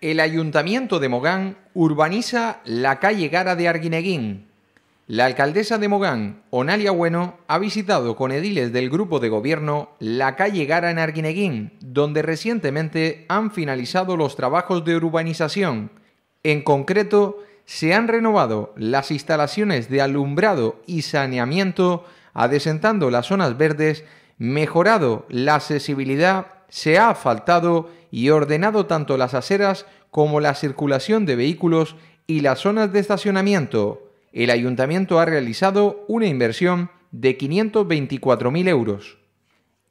El ayuntamiento de Mogán urbaniza la calle Gara de Arguineguín. La alcaldesa de Mogán, Onalia Bueno, ha visitado con ediles del grupo de gobierno la calle Gara en Arguineguín, donde recientemente han finalizado los trabajos de urbanización. En concreto, se han renovado las instalaciones de alumbrado y saneamiento, adesentando las zonas verdes, mejorado la accesibilidad se ha faltado y ordenado tanto las aceras como la circulación de vehículos y las zonas de estacionamiento. El ayuntamiento ha realizado una inversión de 524.000 euros.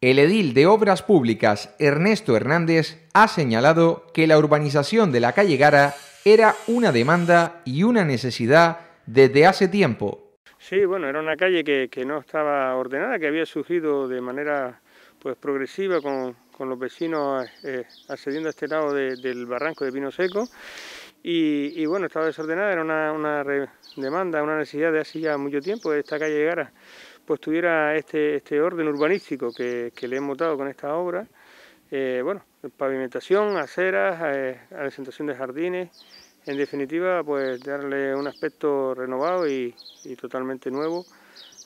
El edil de Obras Públicas, Ernesto Hernández, ha señalado que la urbanización de la calle Gara era una demanda y una necesidad desde hace tiempo. Sí, bueno, era una calle que, que no estaba ordenada, que había surgido de manera pues progresiva con, con los vecinos eh, accediendo a este lado del barranco de Pino Seco. Y, bueno, estaba desordenada, era una, demanda, una necesidad de hace ya mucho tiempo que esta calle llegara, pues tuviera este, este, orden urbanístico que, le hemos dado con esta obra. Eh, bueno, pavimentación, aceras, eh, de jardines, en definitiva, pues darle un aspecto renovado y, totalmente nuevo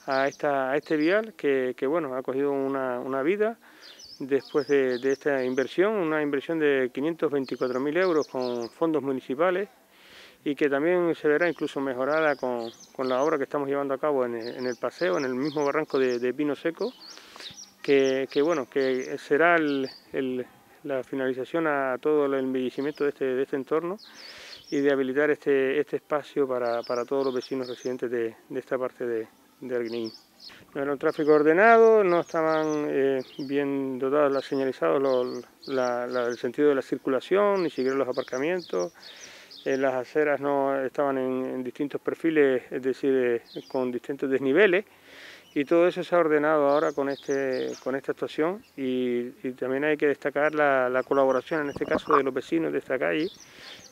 a, este vial que, bueno, ha cogido una, una vida después de, esta inversión, una inversión de 524.000 euros con fondos municipales y que también se verá incluso mejorada con, la obra que estamos llevando a cabo en el, paseo, en el mismo barranco de, Pino Seco, que, bueno, que será la finalización a todo el embellecimiento este, de este, entorno y de habilitar este, este espacio para, todos los vecinos residentes de, de esta parte de, del Green. No era un tráfico ordenado, no estaban eh, bien dotadas las señalizadas, el sentido de la circulación, ni siquiera los aparcamientos. Eh, las aceras no estaban en, distintos perfiles, es decir, eh, con distintos desniveles. Y todo eso se ha ordenado ahora con, este, con esta actuación y, también hay que destacar la, colaboración, en este caso, de los vecinos de esta calle,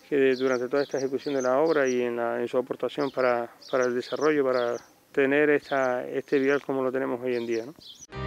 que durante toda esta ejecución de la obra y en, en su aportación para, para el desarrollo, para tener este vial como lo tenemos hoy en día.